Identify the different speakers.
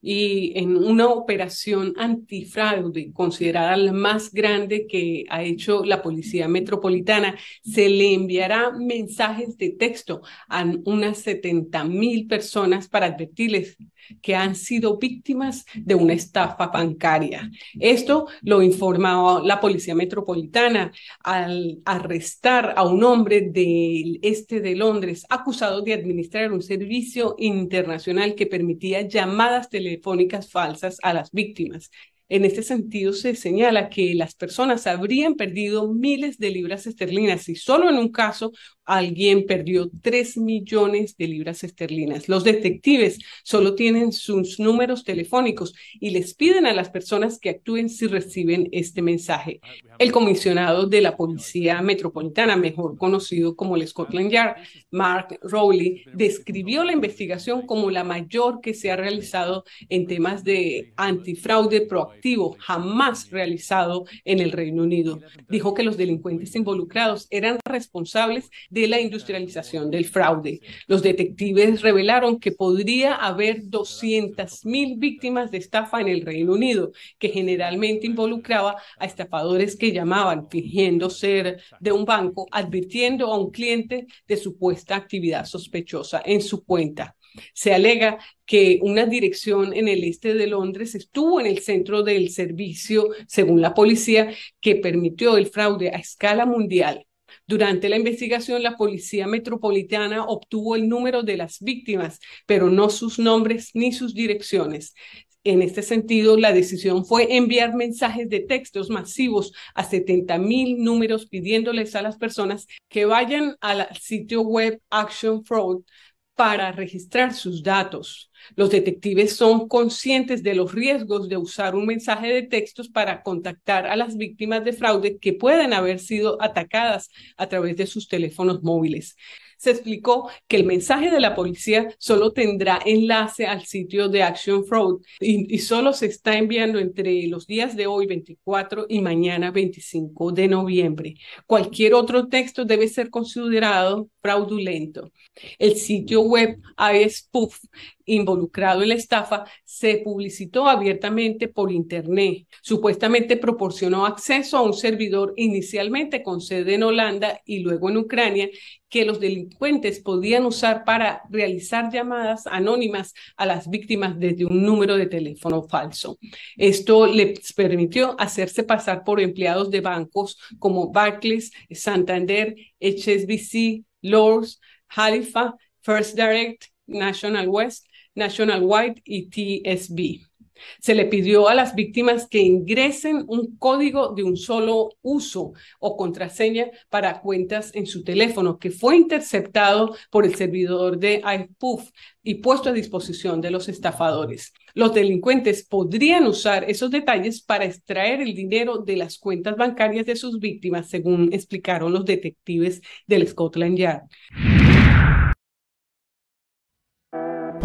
Speaker 1: y en una operación antifraude considerada la más grande que ha hecho la Policía Metropolitana, se le enviará mensajes de texto a unas 70 mil personas para advertirles que han sido víctimas de una estafa bancaria. Esto lo informó la Policía Metropolitana al arrestar a un hombre del este de Londres acusado de administrar un servicio internacional que permitía llamadas telefónicas falsas a las víctimas. En este sentido, se señala que las personas habrían perdido miles de libras esterlinas y solo en un caso alguien perdió 3 millones de libras esterlinas. Los detectives solo tienen sus números telefónicos y les piden a las personas que actúen si reciben este mensaje. El comisionado de la Policía Metropolitana, mejor conocido como el Scotland Yard, Mark Rowley, describió la investigación como la mayor que se ha realizado en temas de antifraude proactivo jamás realizado en el Reino Unido. Dijo que los delincuentes involucrados eran responsables de de la industrialización del fraude. Los detectives revelaron que podría haber 200.000 víctimas de estafa en el Reino Unido, que generalmente involucraba a estafadores que llamaban fingiendo ser de un banco, advirtiendo a un cliente de supuesta actividad sospechosa en su cuenta. Se alega que una dirección en el este de Londres estuvo en el centro del servicio, según la policía, que permitió el fraude a escala mundial durante la investigación, la Policía Metropolitana obtuvo el número de las víctimas, pero no sus nombres ni sus direcciones. En este sentido, la decisión fue enviar mensajes de textos masivos a 70.000 mil números pidiéndoles a las personas que vayan al sitio web Action Fraud para registrar sus datos. Los detectives son conscientes de los riesgos de usar un mensaje de textos para contactar a las víctimas de fraude que pueden haber sido atacadas a través de sus teléfonos móviles. Se explicó que el mensaje de la policía solo tendrá enlace al sitio de Action Fraud y, y solo se está enviando entre los días de hoy 24 y mañana 25 de noviembre. Cualquier otro texto debe ser considerado fraudulento. El sitio web ISPUF, involucrado en la estafa, se publicitó abiertamente por Internet. Supuestamente proporcionó acceso a un servidor inicialmente con sede en Holanda y luego en Ucrania que los delincuentes podían usar para realizar llamadas anónimas a las víctimas desde un número de teléfono falso. Esto les permitió hacerse pasar por empleados de bancos como Barclays, Santander, HSBC, Lourdes, Halifa, First Direct, National West, National White, y TSB. Se le pidió a las víctimas que ingresen un código de un solo uso o contraseña para cuentas en su teléfono, que fue interceptado por el servidor de iPuff y puesto a disposición de los estafadores. Los delincuentes podrían usar esos detalles para extraer el dinero de las cuentas bancarias de sus víctimas, según explicaron los detectives del Scotland Yard.